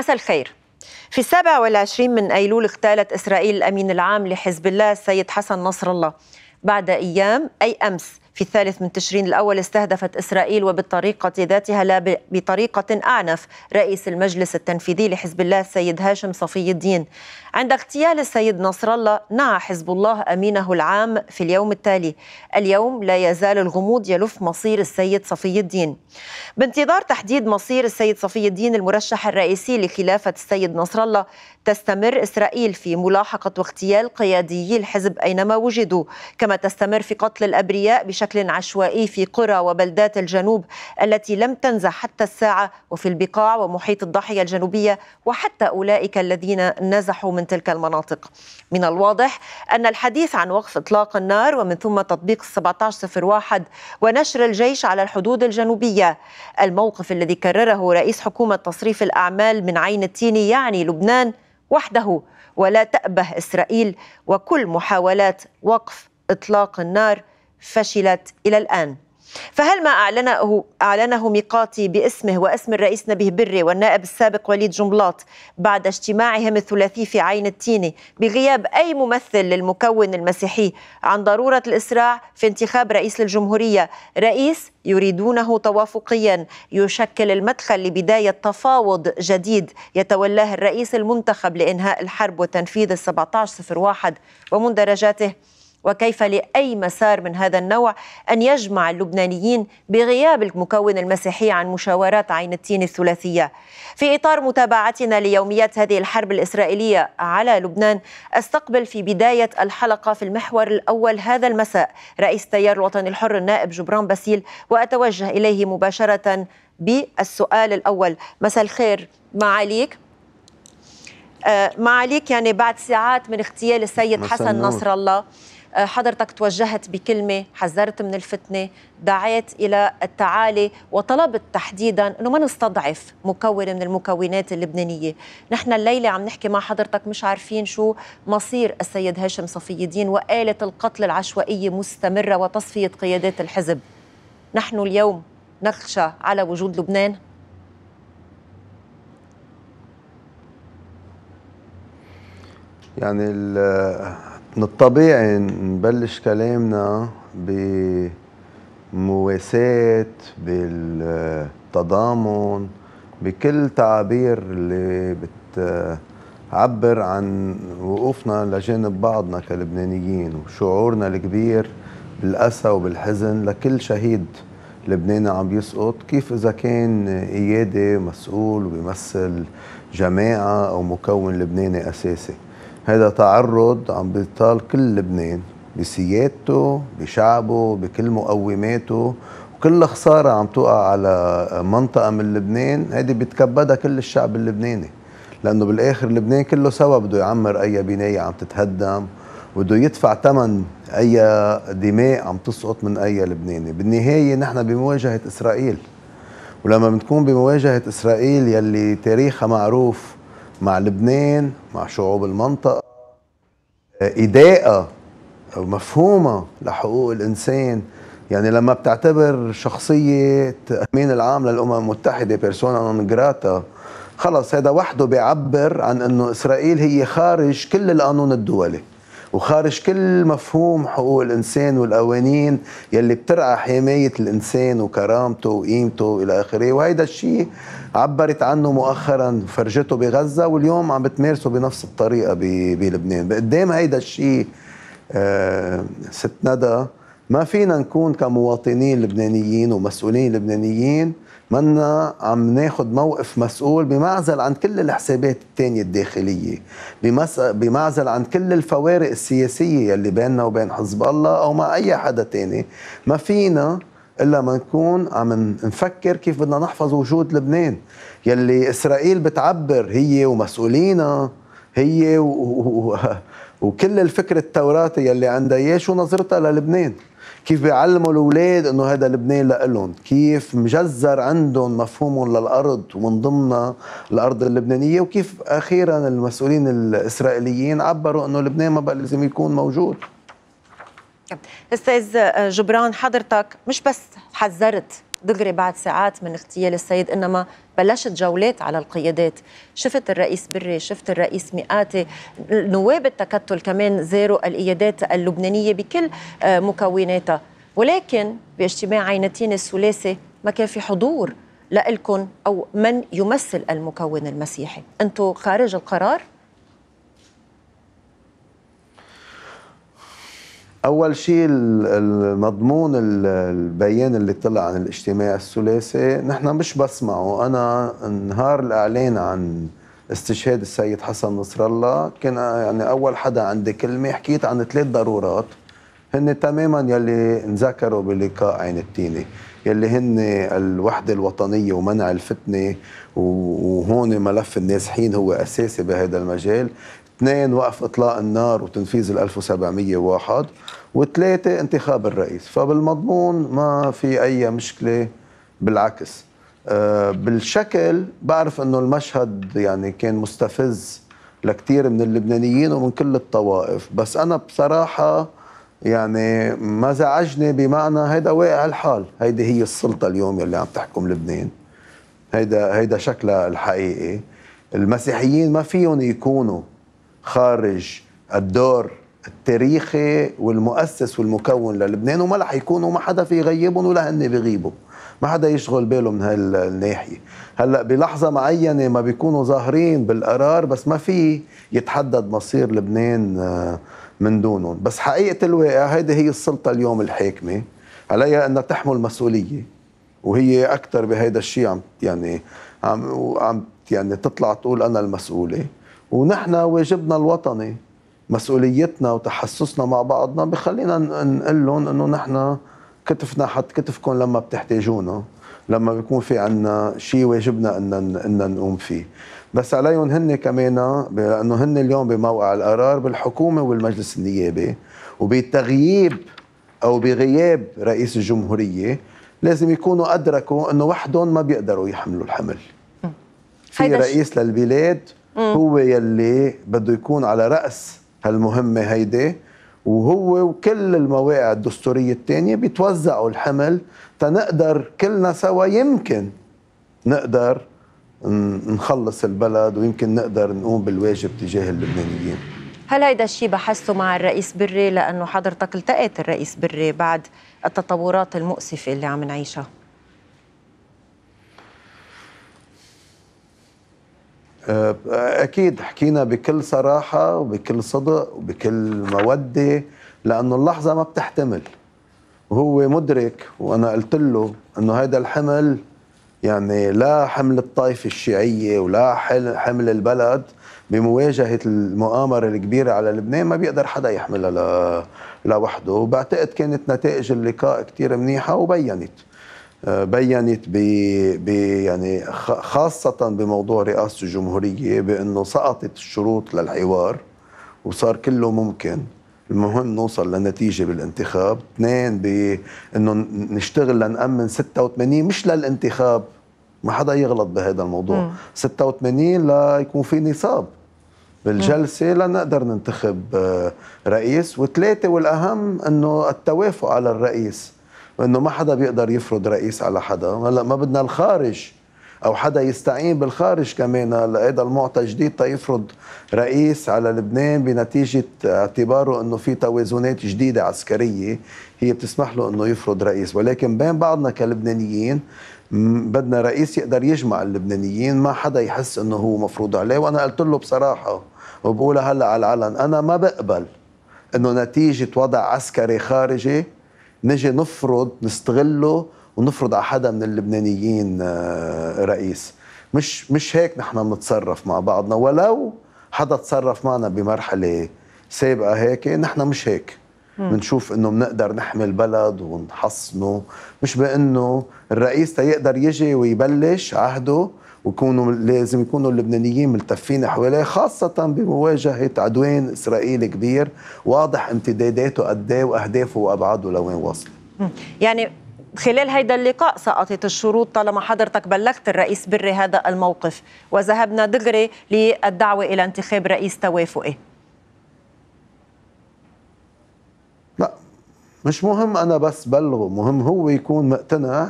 مساء الخير في السابع والعشرين من أيلول اغتالت إسرائيل الأمين العام لحزب الله السيد حسن نصر الله بعد أيام أي أمس في الثالث من تشرين الأول استهدفت إسرائيل وبالطريقة ذاتها لا بطريقة أعنف رئيس المجلس التنفيذي لحزب الله السيد هاشم صفي الدين عند اغتيال السيد نصر الله نعى حزب الله أمينه العام في اليوم التالي اليوم لا يزال الغموض يلف مصير السيد صفي الدين بانتظار تحديد مصير السيد صفي الدين المرشح الرئيسي لخلافة السيد نصر الله تستمر إسرائيل في ملاحقة واغتيال قياديي الحزب أينما وجدوا كما تستمر في قتل الأبرياء بشكل عشوائي في قرى وبلدات الجنوب التي لم تنزح حتى الساعة وفي البقاع ومحيط الضاحية الجنوبية وحتى أولئك الذين نزحوا من تلك المناطق من الواضح أن الحديث عن وقف إطلاق النار ومن ثم تطبيق 1701 ونشر الجيش على الحدود الجنوبية الموقف الذي كرره رئيس حكومة تصريف الأعمال من عين التين يعني لبنان وحده ولا تأبه إسرائيل وكل محاولات وقف إطلاق النار فشلت إلى الآن فهل ما أعلنه, أعلنه ميقاتي باسمه واسم الرئيس نبيه بري والنائب السابق وليد جنبلاط بعد اجتماعهم الثلاثي في عين التيني بغياب أي ممثل للمكون المسيحي عن ضرورة الإسراع في انتخاب رئيس للجمهورية رئيس يريدونه توافقيا يشكل المدخل لبداية تفاوض جديد يتولاه الرئيس المنتخب لإنهاء الحرب وتنفيذ 1701 ومندرجاته وكيف لأي مسار من هذا النوع أن يجمع اللبنانيين بغياب المكون المسيحي عن مشاورات عين التين الثلاثية في إطار متابعتنا ليوميات هذه الحرب الإسرائيلية على لبنان أستقبل في بداية الحلقة في المحور الأول هذا المساء رئيس تيار الوطني الحر النائب جبران باسيل وأتوجه إليه مباشرة بالسؤال الأول مساء الخير معاليك آه، معاليك يعني بعد ساعات من اغتيال السيد حسن نور. نصر الله أه، حضرتك توجهت بكلمه حذرت من الفتنه دعيت الى التعالي وطلبت تحديدا انه ما نستضعف مكون من المكونات اللبنانيه نحن الليله عم نحكي مع حضرتك مش عارفين شو مصير السيد هاشم صفي الدين وآلة القتل العشوائيه مستمره وتصفيه قيادات الحزب نحن اليوم نخشى على وجود لبنان يعني من الطبيعي نبلش كلامنا بمواساة بالتضامن بكل تعابير اللي بتعبر عن وقوفنا لجانب بعضنا كلبنانيين وشعورنا الكبير بالأسى وبالحزن لكل شهيد لبناني عم يسقط كيف إذا كان قيادي مسؤول ويمثل جماعة أو مكون لبناني أساسي هذا تعرض عم بيطال كل لبنان بسيادته بشعبه بكل مقوماته وكل خسارة عم توقع على منطقة من لبنان هذه بتكبدها كل الشعب اللبناني لأنه بالآخر لبنان كله سوا بده يعمر أي بناية عم تتهدم بده يدفع ثمن أي دماء عم تسقط من أي لبناني بالنهاية نحن بمواجهة إسرائيل ولما بنكون بمواجهة إسرائيل يلي تاريخها معروف مع لبنان مع شعوب المنطقة إداءة مفهومة لحقوق الإنسان يعني لما بتعتبر شخصية أمين العام للأمم المتحدة بيرسونا نون جراتا خلص هذا وحده بيعبر عن أنه إسرائيل هي خارج كل القانون الدولي وخارج كل مفهوم حقوق الانسان والقوانين يلي بترعى حمايه الانسان وكرامته وقيمته الى اخره وهيدا الشيء عبرت عنه مؤخرا فرجته بغزه واليوم عم بتمارسه بنفس الطريقه بلبنان قدام هيدا الشيء آه ست ندى ما فينا نكون كمواطنين لبنانيين ومسؤولين لبنانيين منا عم ناخد موقف مسؤول بمعزل عن كل الحسابات التانية الداخلية بمعزل عن كل الفوارق السياسية يلي بيننا وبين حزب الله أو مع أي حدا تاني ما فينا إلا ما نكون عم نفكر كيف بدنا نحفظ وجود لبنان يلي إسرائيل بتعبر هي ومسؤولينا هي و... و... وكل الفكر التوراتي يلي عندها اياه شو نظرتها للبنان كيف بيعلموا الاولاد انه هذا لبنان لإلهم كيف مجزر عندهم مفهومهم للارض ومن ضمنها الارض اللبنانيه وكيف اخيرا المسؤولين الاسرائيليين عبروا انه لبنان ما بقى لازم يكون موجود طيب، استاذ جبران حضرتك مش بس حذرت دغري بعد ساعات من اغتيال السيد انما بلشت جولات على القيادات شفت الرئيس بري شفت الرئيس مئاتي نواب التكتل كمان زاروا القيادات اللبنانيه بكل آه، مكوناتها ولكن باجتماع عينتين الثلاثي ما كان في حضور لإلكن أو من يمثل المكون المسيحي أنتم خارج القرار اول شيء المضمون البيان اللي طلع عن الاجتماع الثلاثي نحن مش بس معه انا نهار الاعلان عن استشهاد السيد حسن نصر الله كان يعني اول حدا عندي كلمه حكيت عن ثلاث ضرورات هن تماما يلي انذكروا بلقاء عين التيني يلي هن الوحدة الوطنية ومنع الفتنة وهون ملف النازحين هو أساسي بهذا المجال اثنين وقف اطلاق النار وتنفيذ ال 1701 وثلاثه انتخاب الرئيس فبالمضمون ما في اي مشكله بالعكس آه، بالشكل بعرف انه المشهد يعني كان مستفز لكثير من اللبنانيين ومن كل الطوائف بس انا بصراحه يعني ما زعجني بمعنى هيدا واقع الحال هيدي هي السلطه اليوم اللي عم تحكم لبنان هيدا هيدا شكلها الحقيقي المسيحيين ما فيهم يكونوا خارج الدور التاريخي والمؤسس والمكون للبنان وما رح يكونوا ما حدا في يغيبهم ولا هن بيغيبوا ما حدا يشغل باله من هالناحيه هلا بلحظه معينه ما بيكونوا ظاهرين بالقرار بس ما في يتحدد مصير لبنان آه، من دونهم بس حقيقه الواقع هيدي هي السلطه اليوم الحاكمه عليها انها تحمل مسؤوليه وهي اكثر بهيدا الشيء عم يعني عم عم يعني تطلع تقول انا المسؤوله ونحن واجبنا الوطني مسؤوليتنا وتحسسنا مع بعضنا بخلينا نقول لهم انه نحن كتفنا حد كتفكم لما بتحتاجونا لما بيكون في عنا شيء واجبنا ان ان نقوم فيه بس عليهم هن كمان لانه هن اليوم بموقع القرار بالحكومه والمجلس النيابي وبتغييب او بغياب رئيس الجمهوريه لازم يكونوا ادركوا انه وحدهم ما بيقدروا يحملوا الحمل في رئيس للبلاد هو يلي بده يكون على راس هالمهمه هيدي وهو وكل المواقع الدستوريه الثانيه بيتوزعوا الحمل تنقدر كلنا سوا يمكن نقدر نخلص البلد ويمكن نقدر نقوم بالواجب تجاه اللبنانيين هل هيدا الشيء بحثته مع الرئيس بري لانه حضرتك التقيت الرئيس بري بعد التطورات المؤسفه اللي عم نعيشها آه، اكيد حكينا بكل صراحه وبكل صدق وبكل موده لانه اللحظه ما بتحتمل وهو مدرك وانا قلت له انه هذا الحمل يعني لا حمل الطائفه الشيعيه ولا حمل البلد بمواجهه المؤامره الكبيره على لبنان ما بيقدر حدا يحملها لوحده وبعتقد كانت نتائج اللقاء كثير منيحه وبينت بينت ب يعني خاصة بموضوع رئاسة الجمهورية بأنه سقطت الشروط للحوار وصار كله ممكن المهم نوصل لنتيجة بالانتخاب اثنين بأنه نشتغل لنأمن 86 مش للانتخاب ما حدا يغلط بهذا الموضوع م. 86 ليكون في نصاب بالجلسة لنقدر ننتخب آه، رئيس وثلاثة والأهم أنه التوافق على الرئيس انه ما حدا بيقدر يفرض رئيس على حدا هلا ما بدنا الخارج او حدا يستعين بالخارج كمان هذا المعطى جديد تيفرض رئيس على لبنان بنتيجه اعتباره انه في توازنات جديده عسكريه هي بتسمح له انه يفرض رئيس ولكن بين بعضنا كلبنانيين بدنا رئيس يقدر يجمع اللبنانيين ما حدا يحس انه هو مفروض عليه وانا قلت له بصراحه وبقولها هلا على العلن انا ما بقبل انه نتيجه وضع عسكري خارجي نجي نفرض نستغله ونفرض على حدا من اللبنانيين آه، رئيس مش مش هيك نحن بنتصرف مع بعضنا ولو حدا تصرف معنا بمرحله سابقه هيك نحن مش هيك بنشوف انه بنقدر نحمي البلد ونحصنه مش بانه الرئيس تيقدر يجي ويبلش عهده ويكونوا لازم يكونوا اللبنانيين ملتفين حواليه خاصة بمواجهة عدوان إسرائيلي كبير واضح امتداداته قد إيه وأهدافه وأبعاده لوين وصل يعني خلال هيدا اللقاء سقطت الشروط طالما حضرتك بلغت الرئيس بري هذا الموقف وذهبنا دغري للدعوة إلى انتخاب رئيس توافقي لا مش مهم أنا بس بلغه مهم هو يكون مقتنع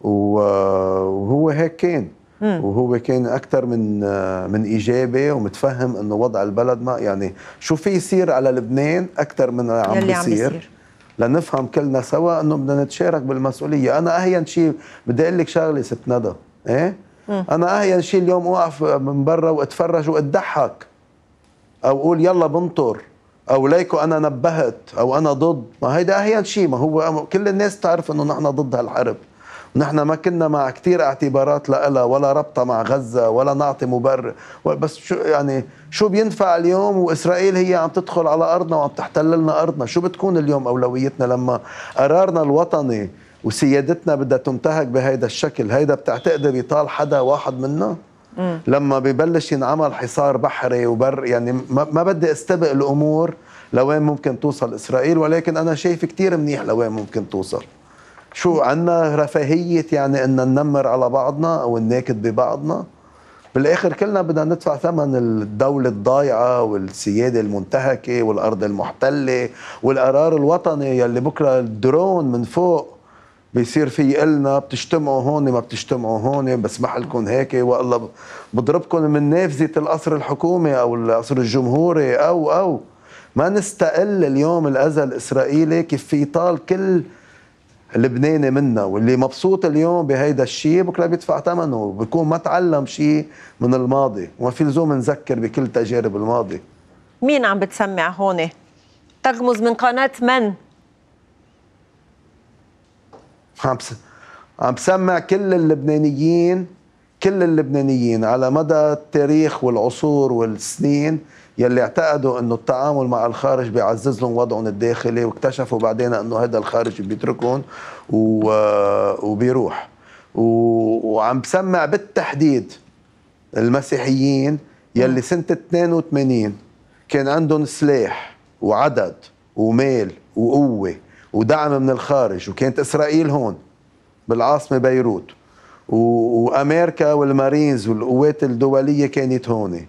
وهو هيك كان وهو كان اكثر من من ايجابي ومتفهم انه وضع البلد ما يعني شو في يصير على لبنان اكثر من عم بيصير لنفهم كلنا سوا انه بدنا نتشارك بالمسؤوليه انا اهين شيء بدي اقول لك شغله ست ندى ايه مم. انا اهين شيء اليوم اوقف من برا واتفرج واتضحك او اقول يلا بنطر او ليكو انا نبهت او انا ضد ما هيدا اهين شيء ما هو كل الناس تعرف انه نحن ضد هالحرب نحن ما كنا مع كثير اعتبارات لها ولا ربطة مع غزة ولا نعطي مبرر بس شو يعني شو بينفع اليوم وإسرائيل هي عم تدخل على أرضنا وعم تحتل لنا أرضنا شو بتكون اليوم أولويتنا لما قرارنا الوطني وسيادتنا بدها تنتهك بهيدا الشكل هيدا بتعتقد بيطال حدا واحد منا لما ببلش ينعمل حصار بحري وبر يعني ما بدي استبق الامور لوين ممكن توصل اسرائيل ولكن انا شايف كثير منيح لوين ممكن توصل شو عنا رفاهية يعني ان ننمر على بعضنا او نناكد ببعضنا بالاخر كلنا بدنا ندفع ثمن الدولة الضايعة والسيادة المنتهكة والارض المحتلة والقرار الوطني يلي بكره الدرون من فوق بيصير في قلنا بتجتمعوا هون ما بتجتمعوا هون بسمح لكم هيك والله بضربكم من نافذه القصر الحكومي او القصر الجمهوري او او ما نستقل اليوم الازل الاسرائيلي كيف في يطال كل لبناني منا واللي مبسوط اليوم بهيدا الشيء بكره بيدفع ثمنه بكون ما تعلم شيء من الماضي وما في لزوم نذكر بكل تجارب الماضي مين عم بتسمع هون تغمز من قناه من عم عم بسمع كل اللبنانيين كل اللبنانيين على مدى التاريخ والعصور والسنين يلي اعتقدوا انه التعامل مع الخارج بيعزز لهم وضعهم الداخلي واكتشفوا بعدين انه هذا الخارج بيتركهم آه، وبيروح وعم بسمع بالتحديد المسيحيين يلي سنة 82 كان عندهم سلاح وعدد ومال وقوة ودعم من الخارج وكانت إسرائيل هون بالعاصمة بيروت وأمريكا والمارينز والقوات الدولية كانت هون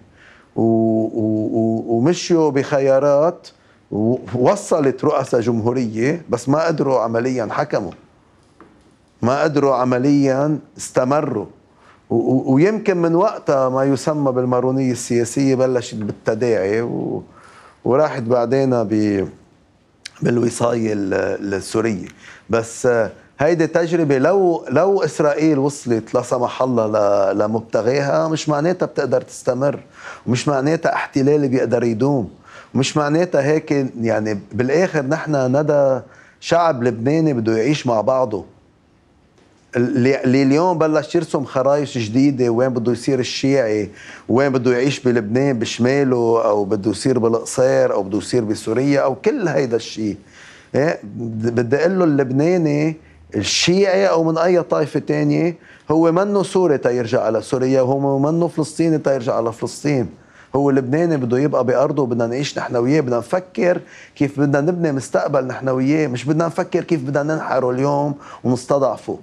ومشوا بخيارات ووصلت رؤساء جمهورية بس ما قدروا عمليا حكموا ما قدروا عمليا استمروا ويمكن من وقتها ما يسمى بالمارونية السياسية بلشت بالتداعي و... وراحت بعدين ب... بالوصاية السورية بس هيدي تجربه لو لو اسرائيل وصلت لا سمح الله لمبتغيها مش معناتها بتقدر تستمر ومش معناتها احتلال بيقدر يدوم مش معناتها هيك يعني بالاخر نحن ندى شعب لبناني بده يعيش مع بعضه اللي اليوم بلش يرسم خرايش جديده وين بده يصير الشيعي وين بده يعيش بلبنان بشماله او بده يصير بالقصير او بده يصير بسوريا او كل هيدا الشيء إيه، بدي اقول له اللبناني الشيعي او من اي طائفه تانية هو منه سوري تيرجع على سوريا وهو منه فلسطيني تيرجع على فلسطين هو لبناني بده يبقى بارضه بدنا نعيش نحن وياه بدنا نفكر كيف بدنا نبني مستقبل نحن وياه مش بدنا نفكر كيف بدنا ننحره اليوم ونستضعفه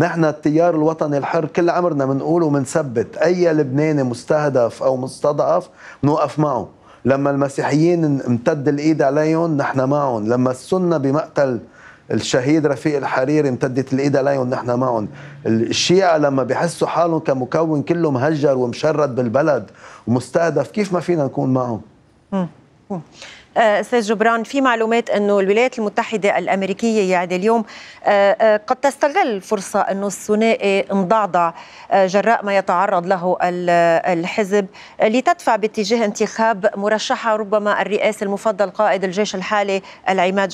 نحن التيار الوطني الحر كل عمرنا بنقول وبنثبت اي لبناني مستهدف او مستضعف بنوقف معه لما المسيحيين امتد الايد عليهم نحن معهم لما السنه بمقتل الشهيد رفيق الحريري امتدت الايد عليهم نحن معهم الشيعة لما بيحسوا حالهم كمكون كله مهجر ومشرد بالبلد ومستهدف كيف ما فينا نكون معهم آه، استاذ جبران في معلومات انه الولايات المتحده الامريكيه يعني اليوم آه، آه، قد تستغل فرصه انه الثنائي انضعضع جراء ما يتعرض له الحزب لتدفع باتجاه انتخاب مرشحه ربما الرئاسه المفضل قائد الجيش الحالي العماد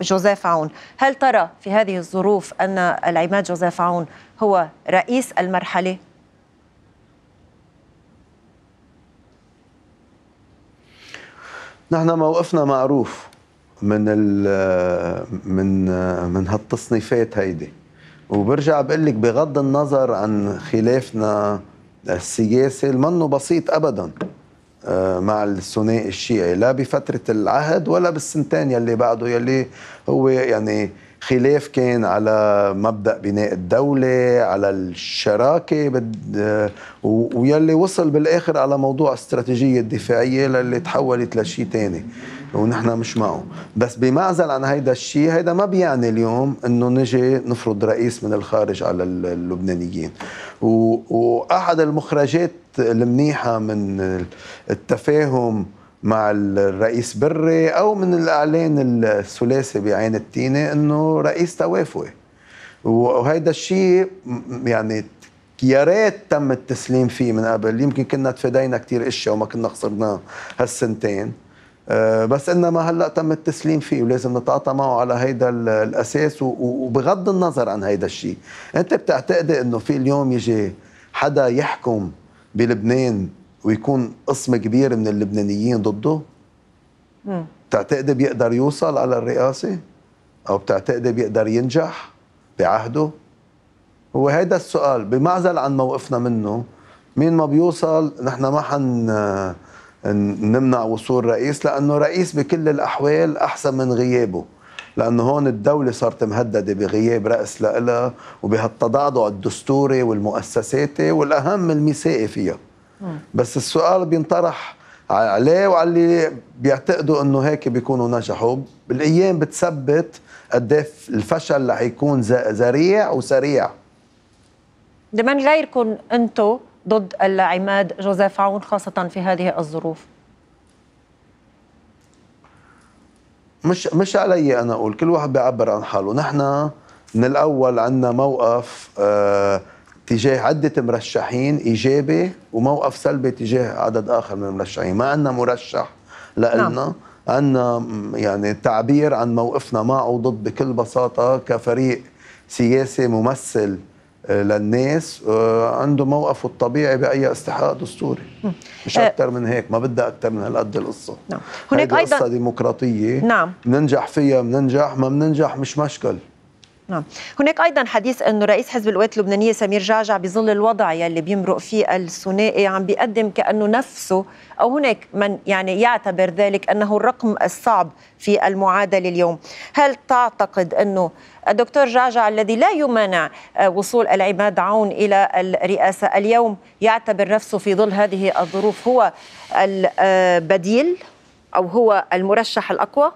جوزيف عون هل ترى في هذه الظروف ان العماد جوزيف عون هو رئيس المرحله نحن موقفنا معروف من ال من من هالتصنيفات هيدي وبرجع بقول لك بغض النظر عن خلافنا السياسي منه بسيط ابدا آه، مع الثنائي الشيعي لا بفترة العهد ولا بالسنتين يلي بعده يلي هو يعني خلاف كان على مبدا بناء الدوله على الشراكه بد ويلي وصل بالاخر على موضوع استراتيجيه الدفاعيه للي تحولت لشيء ثاني ونحن مش معه بس بمعزل عن هيدا الشيء هيدا ما بيعني اليوم انه نجي نفرض رئيس من الخارج على اللبنانيين واحد المخرجات المنيحه من التفاهم مع الرئيس بري او من الاعلان الثلاثي بعين التينه انه رئيس توافقي وهيدا الشيء يعني يا ريت تم التسليم فيه من قبل يمكن كنا تفادينا كثير اشياء وما كنا خسرنا هالسنتين آه، بس انما هلا تم التسليم فيه ولازم نتعاطى معه على هيدا الاساس وبغض النظر عن هيدا الشيء انت بتعتقد انه في اليوم يجي حدا يحكم بلبنان ويكون قسم كبير من اللبنانيين ضده مم. بتعتقد بيقدر يوصل على الرئاسة أو بتعتقد بيقدر ينجح بعهده هو هيدا السؤال بمعزل عن موقفنا منه مين ما بيوصل نحن ما حن آه، نمنع وصول رئيس لأنه رئيس بكل الأحوال أحسن من غيابه لأنه هون الدولة صارت مهددة بغياب رأس لها وبهالتضعضع الدستوري والمؤسساتي والأهم الميثاقي فيها بس السؤال بينطرح عليه وعلى اللي بيعتقدوا انه هيك بيكونوا نجحوا بالايام بتثبت قد إيه الفشل رح يكون ذريع وسريع لمن غيركم انتم ضد العماد جوزيف عون خاصه في هذه الظروف مش مش علي انا اقول كل واحد بيعبر عن حاله نحن من الاول عندنا موقف آه تجاه عدة مرشحين إيجابي وموقف سلبي تجاه عدد آخر من المرشحين ما عندنا مرشح لنا نعم. عندنا يعني تعبير عن موقفنا معه ضد بكل بساطة كفريق سياسي ممثل آه، للناس آه، عنده موقفه الطبيعي باي استحقاق دستوري مش آه، اكثر من هيك ما بدها اكثر من هالقد القصه نعم هناك ايضا قصه ديمقراطيه نعم بننجح فيها بننجح ما بننجح مش مشكل نعم هناك ايضا حديث انه رئيس حزب القوات اللبنانيه سمير جعجع بظل الوضع يلي بيمرق فيه الثنائي عم بيقدم كانه نفسه او هناك من يعني يعتبر ذلك انه الرقم الصعب في المعادله اليوم هل تعتقد انه الدكتور جعجع الذي لا يمانع آه، وصول العماد عون الى الرئاسه اليوم يعتبر نفسه في ظل هذه الظروف هو البديل آه، او هو المرشح الاقوى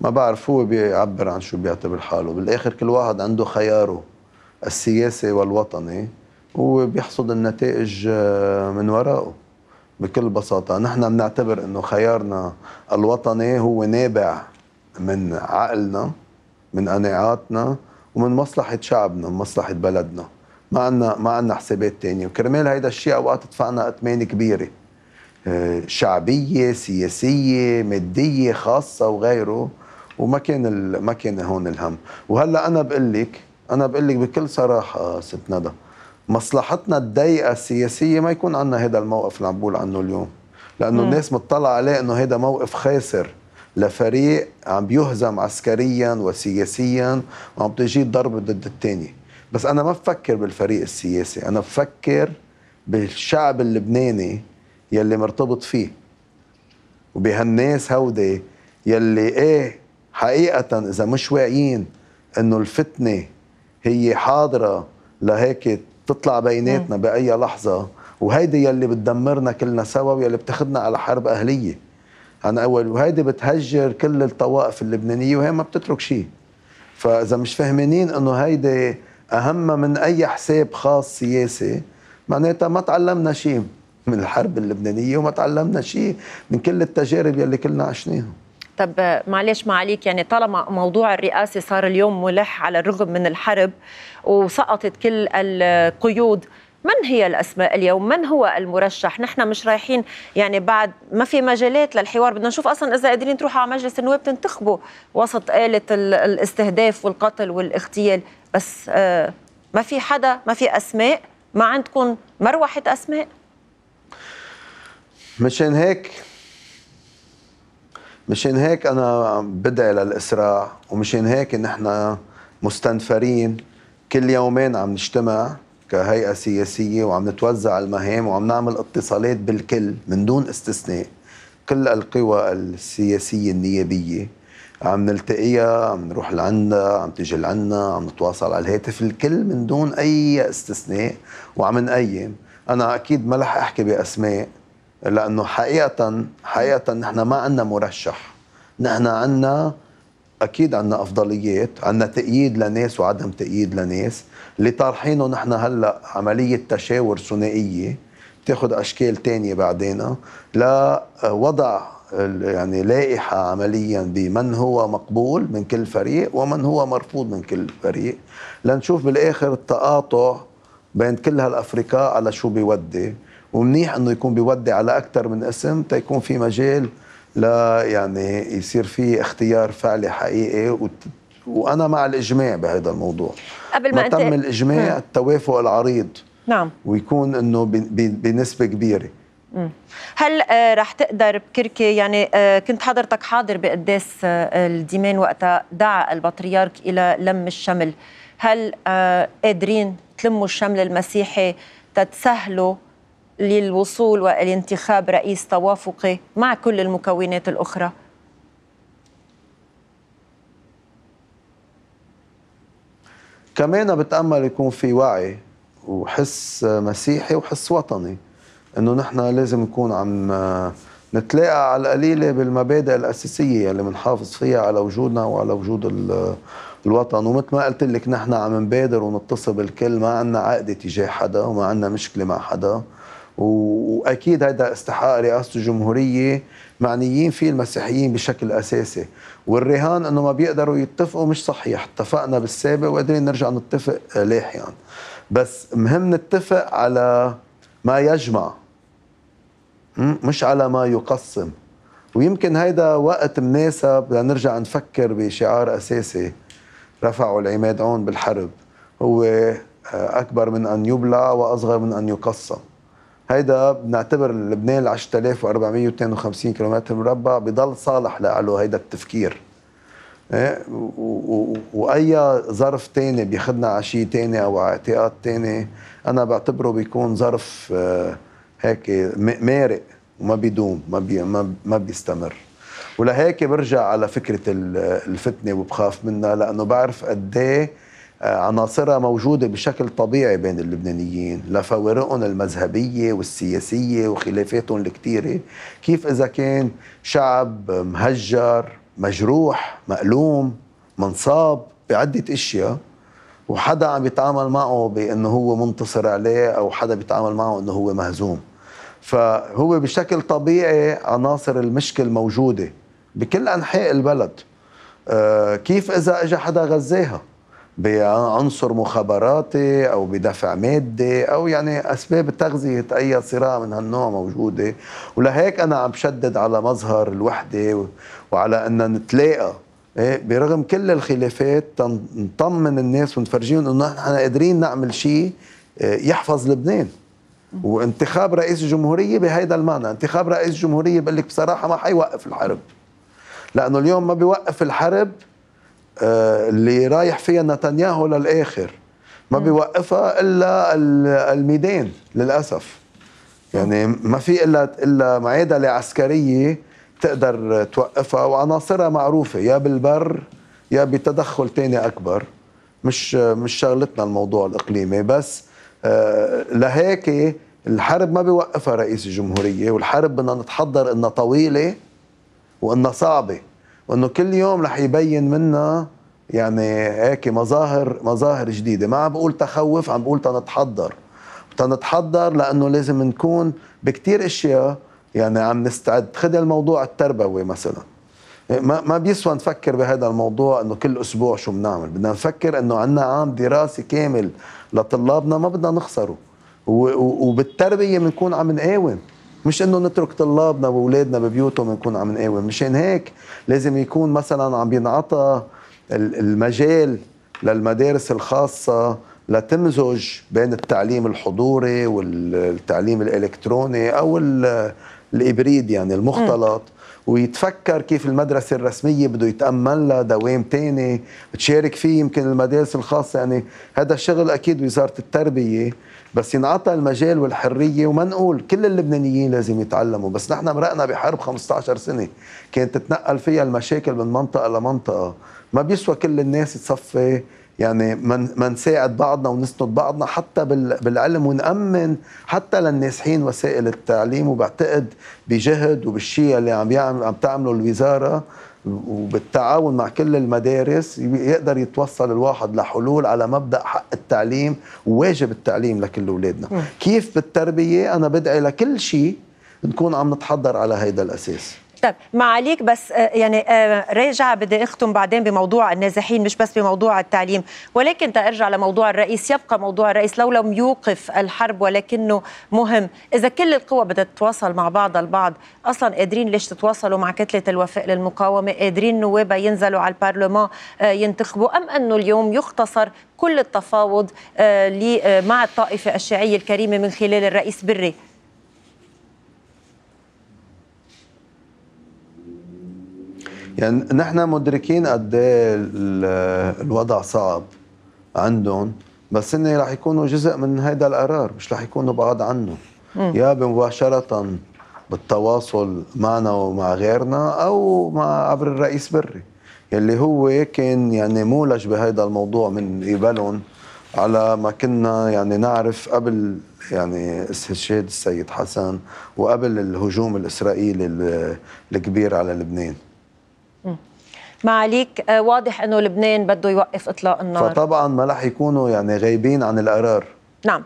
ما بعرف هو بيعبر عن شو بيعتبر حاله بالاخر كل واحد عنده خياره السياسي والوطني هو بيحصد النتائج آه، من ورائه بكل بساطه نحن بنعتبر انه خيارنا الوطني هو نابع من عقلنا من قناعاتنا ومن مصلحه شعبنا من مصلحه بلدنا ما عندنا ما عندنا حسابات ثانيه وكرمال هيدا الشيء اوقات دفعنا اثمان كبيره آه، شعبيه سياسيه ماديه خاصه وغيره وما كان ما كان هون الهم وهلا انا بقول لك انا بقول لك بكل صراحه ست ندى مصلحتنا الضيقه السياسيه ما يكون عندنا هذا الموقف اللي عم بقول عنه اليوم لانه الناس مطلعه عليه انه هذا موقف خاسر لفريق عم بيهزم عسكريا وسياسيا وعم تجيه ضرب ضد الثاني بس انا ما بفكر بالفريق السياسي انا بفكر بالشعب اللبناني يلي مرتبط فيه وبهالناس هودي يلي ايه حقيقة إذا مش واعيين إنه الفتنة هي حاضرة لهيك تطلع بيناتنا بأي لحظة وهيدي يلي بتدمرنا كلنا سوا ويلي بتاخذنا على حرب أهلية أنا أول وهيدي بتهجر كل الطوائف اللبنانية وهي ما بتترك شيء فإذا مش فهمانين إنه هيدي أهم من أي حساب خاص سياسي معناتها ما تعلمنا شيء من الحرب اللبنانية وما تعلمنا شيء من كل التجارب يلي كلنا عشناها طب معلش ما عليك يعني طالما موضوع الرئاسة صار اليوم ملح على الرغم من الحرب وسقطت كل القيود من هي الاسماء اليوم؟ من هو المرشح؟ نحن مش رايحين يعني بعد ما في مجالات للحوار، بدنا نشوف اصلا اذا قادرين تروحوا على مجلس النواب تنتخبوا وسط آلة الاستهداف والقتل والاغتيال، بس آه، ما في حدا، ما في اسماء، ما عندكم مروحة اسماء؟ مشان هيك مشان هيك انا بدعي للاسراع ومشان هيك نحن مستنفرين كل يومين عم نجتمع كهيئه سياسيه وعم نتوزع المهام وعم نعمل اتصالات بالكل من دون استثناء كل القوى السياسيه النيابيه عم نلتقيها عم نروح لعندها عم تيجي لعنا عم نتواصل على الهاتف الكل من دون اي استثناء وعم نقيم انا اكيد ما رح احكي باسماء لانه حقيقه حقيقه نحن ما عندنا مرشح نحن عندنا اكيد عندنا افضليات عندنا تأييد لناس وعدم تأييد لناس اللي طارحينه نحن هلا عمليه تشاور ثنائيه بتاخذ اشكال ثانيه بعدين لوضع يعني لائحه عمليا بمن هو مقبول من كل فريق ومن هو مرفوض من كل فريق لنشوف بالاخر التقاطع بين كل هالافرقاء على شو بيودي ومنيح انه يكون بيودي على اكثر من اسم تيكون في مجال لا يعني يصير في اختيار فعلي حقيقي وت... وانا مع الاجماع بهذا الموضوع قبل ما, ما تم الاجماع مم. التوافق العريض نعم ويكون انه بنسبه كبيره مم. هل آه رح تقدر بكركي يعني آه كنت حضرتك حاضر بقداس آه الديمان وقتها دعا البطريرك الى لم الشمل هل آه، قادرين تلموا الشمل المسيحي تتسهلوا للوصول والانتخاب رئيس توافقي مع كل المكونات الاخرى كمان بتامل يكون في وعي وحس مسيحي وحس وطني انه نحن لازم نكون عم نتلاقى على القليله بالمبادئ الاساسيه اللي بنحافظ فيها على وجودنا وعلى وجود الوطن ومثل ما قلت لك نحن عم نبادر ونتصل بالكل ما عندنا عقده تجاه حدا وما عندنا مشكله مع حدا واكيد هذا استحقاق رئاسه الجمهوريه معنيين فيه المسيحيين بشكل اساسي والرهان انه ما بيقدروا يتفقوا مش صحيح اتفقنا بالسابق وقادرين نرجع نتفق لاحقا بس مهم نتفق على ما يجمع مش على ما يقسم ويمكن هيدا وقت مناسب لنرجع نفكر بشعار اساسي رفعه العماد عون بالحرب هو آه، اكبر من ان يبلع واصغر من ان يقسم هيدا بنعتبر لبنان 10452 كيلومتر مربع بضل صالح له هيدا التفكير ايه واي ظرف تاني بياخذنا على شيء تاني او اعتقاد تاني انا بعتبره بيكون ظرف آه، هيك مارق وما بيدوم ما بي ما بيستمر ولهيك برجع على فكره الفتنه وبخاف منها لانه بعرف قد ايه آه، عناصرها موجودة بشكل طبيعي بين اللبنانيين لفوارقهم المذهبية والسياسية وخلافاتهم الكتيرة كيف إذا كان شعب مهجر مجروح مألوم منصاب بعدة أشياء وحدا عم يتعامل معه بأنه هو منتصر عليه أو حدا بيتعامل معه أنه هو مهزوم فهو بشكل طبيعي عناصر المشكل موجودة بكل أنحاء البلد آه، كيف إذا إجا حدا غزاها بعنصر مخابراتي او بدفع مادي او يعني اسباب تغذيه اي صراع من هالنوع موجوده ولهيك انا عم شدد على مظهر الوحده وعلى ان نتلاقى إيه، برغم كل الخلافات نطمن الناس ونفرجيهم انه نحن قادرين نعمل شيء إيه، يحفظ لبنان وانتخاب رئيس الجمهوريه بهيدا المعنى انتخاب رئيس الجمهوريه بقول لك بصراحه ما حيوقف الحرب لانه اليوم ما بيوقف الحرب آه، اللي رايح فيها نتنياهو للاخر ما بيوقفها الا الميدان للاسف يعني ما في الا الا معادله عسكريه تقدر توقفها وعناصرها معروفه يا بالبر يا بتدخل تاني اكبر مش مش شغلتنا الموضوع الاقليمي بس آه، لهيك الحرب ما بيوقفها رئيس الجمهوريه والحرب بدنا نتحضر انها طويله وانها صعبه وانه كل يوم رح يبين منا يعني هيك مظاهر مظاهر جديده ما عم بقول تخوف عم بقول تنتحضر تنتحضر لانه لازم نكون بكتير اشياء يعني عم نستعد خد الموضوع التربوي مثلا ما ما بيسوى نفكر بهذا الموضوع انه كل اسبوع شو بنعمل بدنا نفكر انه عندنا عام دراسي كامل لطلابنا ما بدنا نخسره وبالتربيه بنكون عم نقاوم مش انه نترك طلابنا واولادنا ببيوتهم نكون عم نقاوم مشان هيك لازم يكون مثلا عم بينعطى المجال للمدارس الخاصه لتمزج بين التعليم الحضوري والتعليم الالكتروني او الابريد يعني المختلط م. ويتفكر كيف المدرسة الرسمية بده يتأمل لها دوام تاني تشارك فيه يمكن المدارس الخاصة يعني هذا الشغل أكيد وزارة التربية بس ينعطى المجال والحرية وما نقول كل اللبنانيين لازم يتعلموا بس نحن مرقنا بحرب 15 سنة كانت تتنقل فيها المشاكل من منطقة لمنطقة ما بيسوى كل الناس تصفي يعني من ما نساعد بعضنا ونسند بعضنا حتى بالعلم ونأمن حتى للنازحين وسائل التعليم وبعتقد بجهد وبالشيء اللي عم يعمل عم تعمله الوزاره وبالتعاون مع كل المدارس يقدر يتوصل الواحد لحلول على مبدا حق التعليم وواجب التعليم لكل اولادنا كيف بالتربيه انا بدعي لكل شيء نكون عم نتحضر على هيدا الاساس طيب معاليك بس آه، يعني آه، راجع بدي اختم بعدين بموضوع النازحين مش بس بموضوع التعليم ولكن تارجع لموضوع الرئيس يبقى موضوع الرئيس لو لم يوقف الحرب ولكنه مهم اذا كل القوى بدها تتواصل مع بعض البعض اصلا قادرين ليش تتواصلوا مع كتله الوفاء للمقاومه قادرين نوابها ينزلوا على البرلمان آه، ينتخبوا ام انه اليوم يختصر كل التفاوض مع الطائفه الشيعيه الكريمه من خلال الرئيس بري يعني نحن مدركين قد ايه الوضع صعب عندهم بس هن رح يكونوا جزء من هذا القرار مش رح يكونوا بعاد عنه مم. يا مباشره بالتواصل معنا ومع غيرنا او مع عبر الرئيس بري يلي هو كان يعني مولج بهذا الموضوع من قبلهم على ما كنا يعني نعرف قبل يعني استشهاد السيد حسن وقبل الهجوم الاسرائيلي الكبير على لبنان معاليك آه، واضح انه لبنان بده يوقف اطلاق النار فطبعا ما رح يكونوا يعني غايبين عن القرار نعم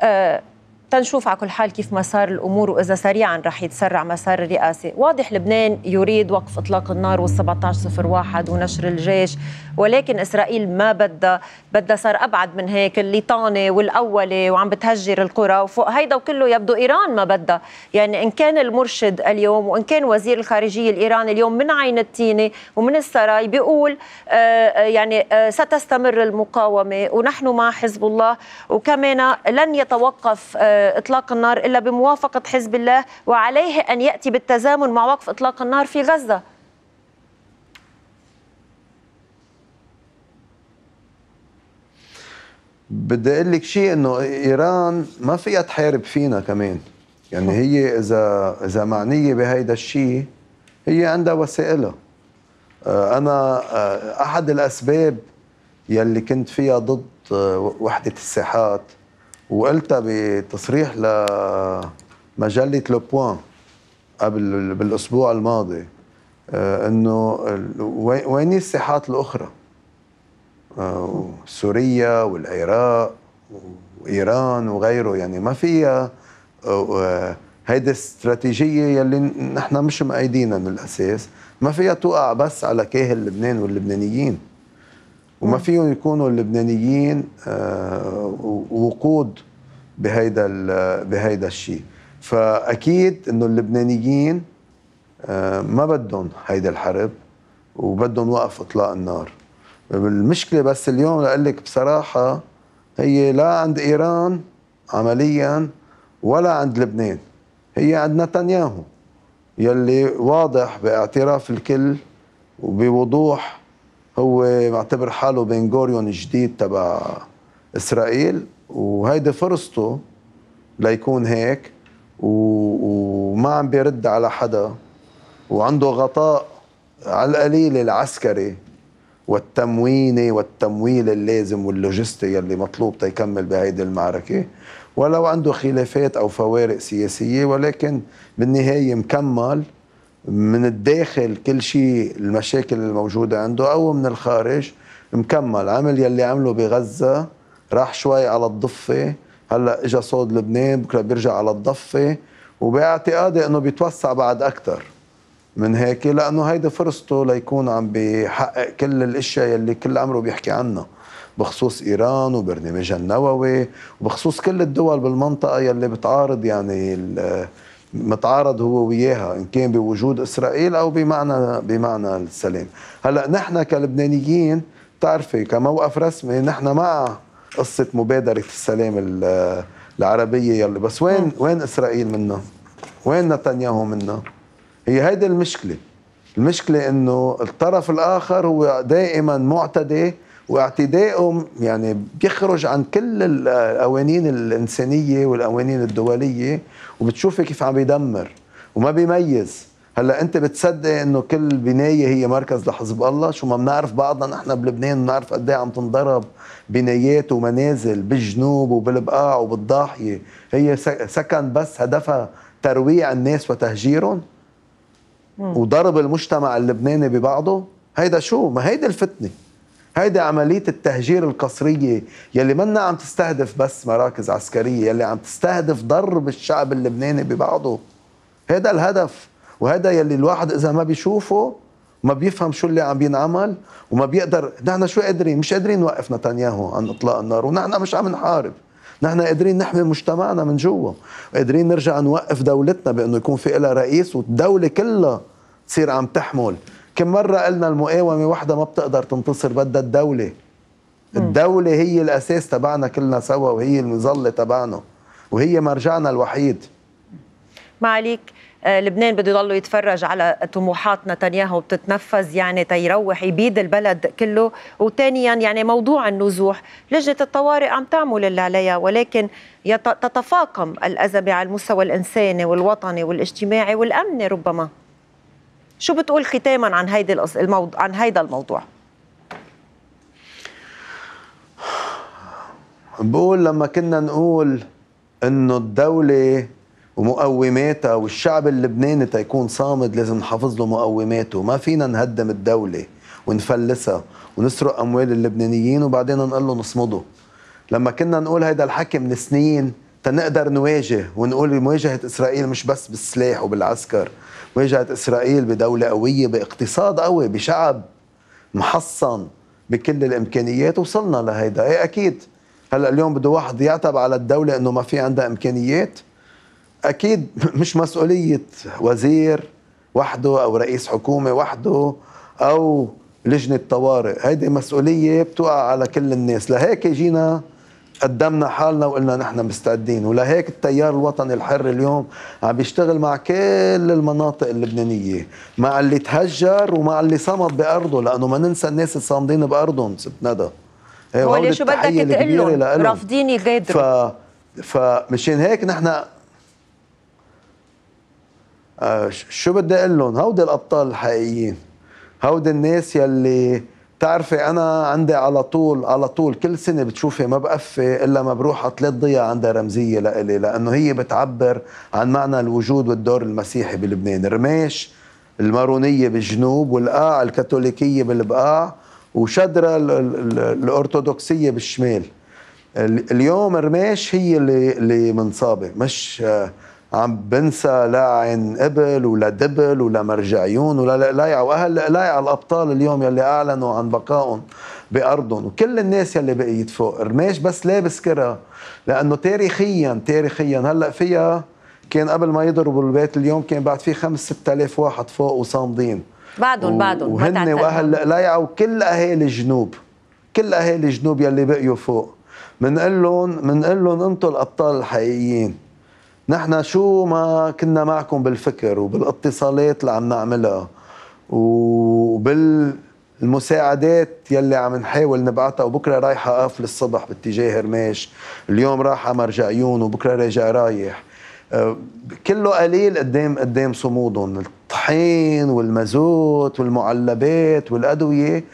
أه تنشوف على كل حال كيف مسار الامور واذا سريعا رح يتسرع مسار الرئاسه، واضح لبنان يريد وقف اطلاق النار وال1701 ونشر الجيش ولكن اسرائيل ما بدها بدها صار ابعد من هيك الليطانه والاولي وعم بتهجر القرى وفوق هيدا وكله يبدو ايران ما بدها يعني ان كان المرشد اليوم وان كان وزير الخارجيه الايراني اليوم من عين التينه ومن السراي بيقول آه،, آه يعني آه ستستمر المقاومه ونحن مع حزب الله وكمان لن يتوقف آه اطلاق النار الا بموافقه حزب الله وعليه ان ياتي بالتزامن مع وقف اطلاق النار في غزه بدي اقول لك شيء انه ايران ما فيها تحارب فينا كمان يعني هي اذا اذا معنيه بهيدا الشيء هي عندها وسائلها آه، انا آه، احد الاسباب يلي كنت فيها ضد آه، وحده الساحات وقلتها بتصريح لمجله لو بوان قبل بالاسبوع الماضي انه وين الساحات الاخرى؟ وسوريا والعراق وايران وغيره يعني ما فيها آه، آه، هيدي الاستراتيجيه يلي نحن مش مأيدينها من الاساس ما فيها توقع بس على كاهل لبنان واللبنانيين وما فيهم يكونوا اللبنانيين آه، وقود بهيدا بهيدا الشيء فاكيد انه اللبنانيين ما بدهم هيدي الحرب وبدهم وقف اطلاق النار المشكله بس اليوم لاقول لك بصراحه هي لا عند ايران عمليا ولا عند لبنان هي عند نتنياهو يلي واضح باعتراف الكل وبوضوح هو معتبر حاله بن غوريون الجديد تبع اسرائيل وهيدي فرصته ليكون هيك وما عم بيرد على حدا وعنده غطاء على القليل العسكري والتموينة والتمويل اللازم واللوجستي اللي مطلوب تيكمل بهيدي المعركة ولو عنده خلافات أو فوارق سياسية ولكن بالنهاية مكمل من الداخل كل شيء المشاكل الموجودة عنده أو من الخارج مكمل عمل يلي عمله بغزة راح شوي على الضفة هلا اجى صود لبنان بكره بيرجع على الضفة وباعتقادي انه بيتوسع بعد أكثر من هيك لانه هيدي فرصته ليكون عم بيحقق كل الاشياء يلي كل عمره بيحكي عنها بخصوص ايران وبرنامجها النووي وبخصوص كل الدول بالمنطقه يلي بتعارض يعني متعارض هو وياها ان كان بوجود اسرائيل او بمعنى بمعنى السلام هلا نحن كلبنانيين بتعرفي كموقف رسمي نحن مع قصه مبادره السلام العربيه يلي بس وين وين اسرائيل منا وين نتنياهو منا هي هيدي المشكله المشكله انه الطرف الاخر هو دائما معتدي واعتدائه يعني بيخرج عن كل القوانين الانسانيه والقوانين الدوليه وبتشوف كيف عم بيدمر وما بيميز هلا انت بتصدق انه كل بنايه هي مركز لحزب الله شو ما بنعرف بعضنا نحن بلبنان بنعرف قد إيه عم تنضرب بنايات ومنازل بالجنوب وبالبقاع وبالضاحيه هي سكن بس هدفها ترويع الناس وتهجيرهم وضرب المجتمع اللبناني ببعضه هيدا شو ما هيدا الفتنه هيدي عملية التهجير القسرية يلي منا عم تستهدف بس مراكز عسكرية يلي عم تستهدف ضرب الشعب اللبناني ببعضه هذا الهدف وهذا يلي الواحد إذا ما بيشوفه ما بيفهم شو اللي عم بينعمل وما بيقدر نحن شو قادرين مش قادرين نوقف نتنياهو عن إطلاق النار ونحن مش عم نحارب نحن قادرين نحمي مجتمعنا من جوا قادرين نرجع نوقف دولتنا بانه يكون في لها رئيس والدوله كلها تصير عم تحمل كم مرة قلنا المقاومة وحدها ما بتقدر تنتصر بدها الدولة الدولة هي الأساس تبعنا كلنا سوا وهي المظلة تبعنا وهي مرجعنا الوحيد معاليك آه، لبنان بده يضلوا يتفرج على طموحات نتنياهو بتتنفذ يعني تيروح يبيد البلد كله وثانيا يعني موضوع النزوح لجنة الطوارئ عم تعمل اللي عليها ولكن تتفاقم الأزمة على المستوى الإنساني والوطني والاجتماعي والأمني ربما شو بتقول ختاما عن هيدي الموضوع عن هيدا الموضوع بقول لما كنا نقول انه الدوله ومقوماتها والشعب اللبناني تيكون صامد لازم نحافظ له مقوماته ما فينا نهدم الدولة ونفلسها ونسرق أموال اللبنانيين وبعدين نقول له نصمده لما كنا نقول هيدا الحكي من سنين تنقدر نواجه ونقول مواجهة إسرائيل مش بس بالسلاح وبالعسكر مواجهة إسرائيل بدولة قوية باقتصاد قوي بشعب محصن بكل الإمكانيات وصلنا لهيدا إيه أكيد هلا اليوم بده واحد يعتب على الدولة إنه ما في عندها إمكانيات اكيد مش مسؤوليه وزير وحده او رئيس حكومه وحده او لجنه طوارئ هيدي مسؤوليه بتقع على كل الناس لهيك جينا قدمنا حالنا وقلنا نحن مستعدين ولهيك التيار الوطني الحر اليوم عم بيشتغل مع كل المناطق اللبنانية مع اللي تهجر ومع اللي صمد بأرضه لأنه ما ننسى الناس الصامدين بأرضهم ست ندى إيه، هو اللي شو بدك تقول رافضين يغادروا ف... فمشان هيك نحن آه شو بدي اقول لهم هودي الابطال الحقيقيين هودي الناس يلي بتعرفي انا عندي على طول على طول كل سنه بتشوفي ما بقفي الا ما بروح على ثلاث ضيع عندها رمزيه لإلي لانه هي بتعبر عن معنى الوجود والدور المسيحي بلبنان رماش المارونيه بالجنوب والقاع الكاثوليكيه بالبقاع وشدره الارثوذكسيه بالشمال اليوم رماش هي اللي اللي منصابه مش عم بنسى لا عن قبل ولا دبل ولا مرجعيون ولا لايع واهل لايع الابطال اليوم يلي اعلنوا عن بقائهم بارضهم وكل الناس يلي بقيت فوق رماش بس لابس كره لانه تاريخيا تاريخيا هلا فيها كان قبل ما يضربوا البيت اليوم كان بعد في 5 6000 واحد فوق وصامدين بعدهم بعدهم وهن واهل لايع وكل اهالي الجنوب كل اهالي الجنوب يلي بقيوا فوق بنقول لهم بنقول لهم انتم الابطال الحقيقيين نحن شو ما كنا معكم بالفكر وبالاتصالات اللي عم نعملها وبالمساعدات يلي عم نحاول نبعثها وبكره رايحه قافل الصبح باتجاه هرماش اليوم راح رايحه مرجعيون وبكره راجع رايح أه، كله قليل قدام قدام صمودهم الطحين والمازوت والمعلبات والادويه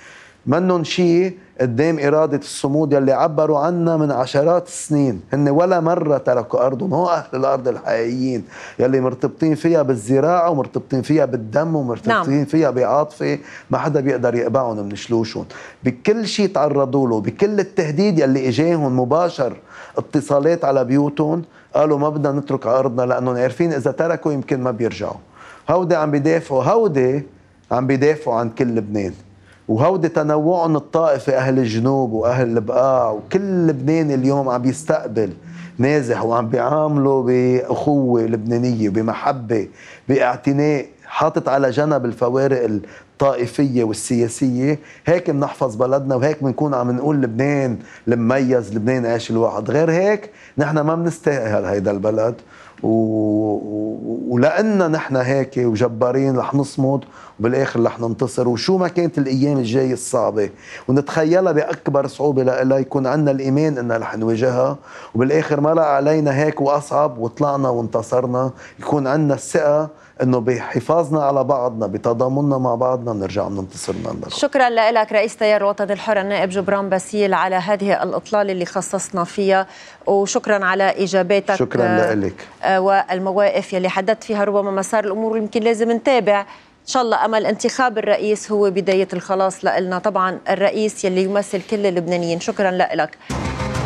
منهم شيء قدام إرادة الصمود يلي عبروا عنها من عشرات السنين هن ولا مرة تركوا أرضهم هو أهل الأرض الحقيقيين يلي مرتبطين فيها بالزراعة ومرتبطين فيها بالدم ومرتبطين نعم. فيها بعاطفة ما حدا بيقدر يقبعهم من شلوشهم بكل شيء تعرضوا له بكل التهديد يلي إجاهم مباشر اتصالات على بيوتهم قالوا ما بدنا نترك أرضنا لأنهم عارفين إذا تركوا يمكن ما بيرجعوا هودي عم بيدافعوا هودي عم بيدافعوا عن كل لبنان وهودي تنوعهم الطائفي أهل الجنوب وأهل البقاع وكل لبنان اليوم عم بيستقبل نازح وعم بيعامله بأخوة لبنانية بمحبة باعتناء حاطط على جنب الفوارق الطائفية والسياسية هيك بنحفظ بلدنا وهيك بنكون عم نقول لبنان المميز لبنان عاش الواحد غير هيك نحن ما بنستاهل هيدا البلد و... ولأننا نحن هيك وجبارين رح نصمد وبالاخر رح ننتصر وشو ما كانت الايام الجايه الصعبه ونتخيلها باكبر صعوبه لها يكون عندنا الايمان انها رح نواجهها وبالاخر مرق علينا هيك واصعب وطلعنا وانتصرنا يكون عندنا الثقه انه بحفاظنا على بعضنا بتضامننا مع بعضنا بنرجع بننتصر من شكرا لك رئيس تيار الوطني الحر النائب جبران باسيل على هذه الاطلاله اللي خصصنا فيها وشكرا على اجاباتك شكرا لك آه، آه، والمواقف يلي حددت فيها ربما مسار الامور يمكن لازم نتابع ان شاء الله امل انتخاب الرئيس هو بدايه الخلاص لنا طبعا الرئيس يلي يمثل كل اللبنانيين شكرا لك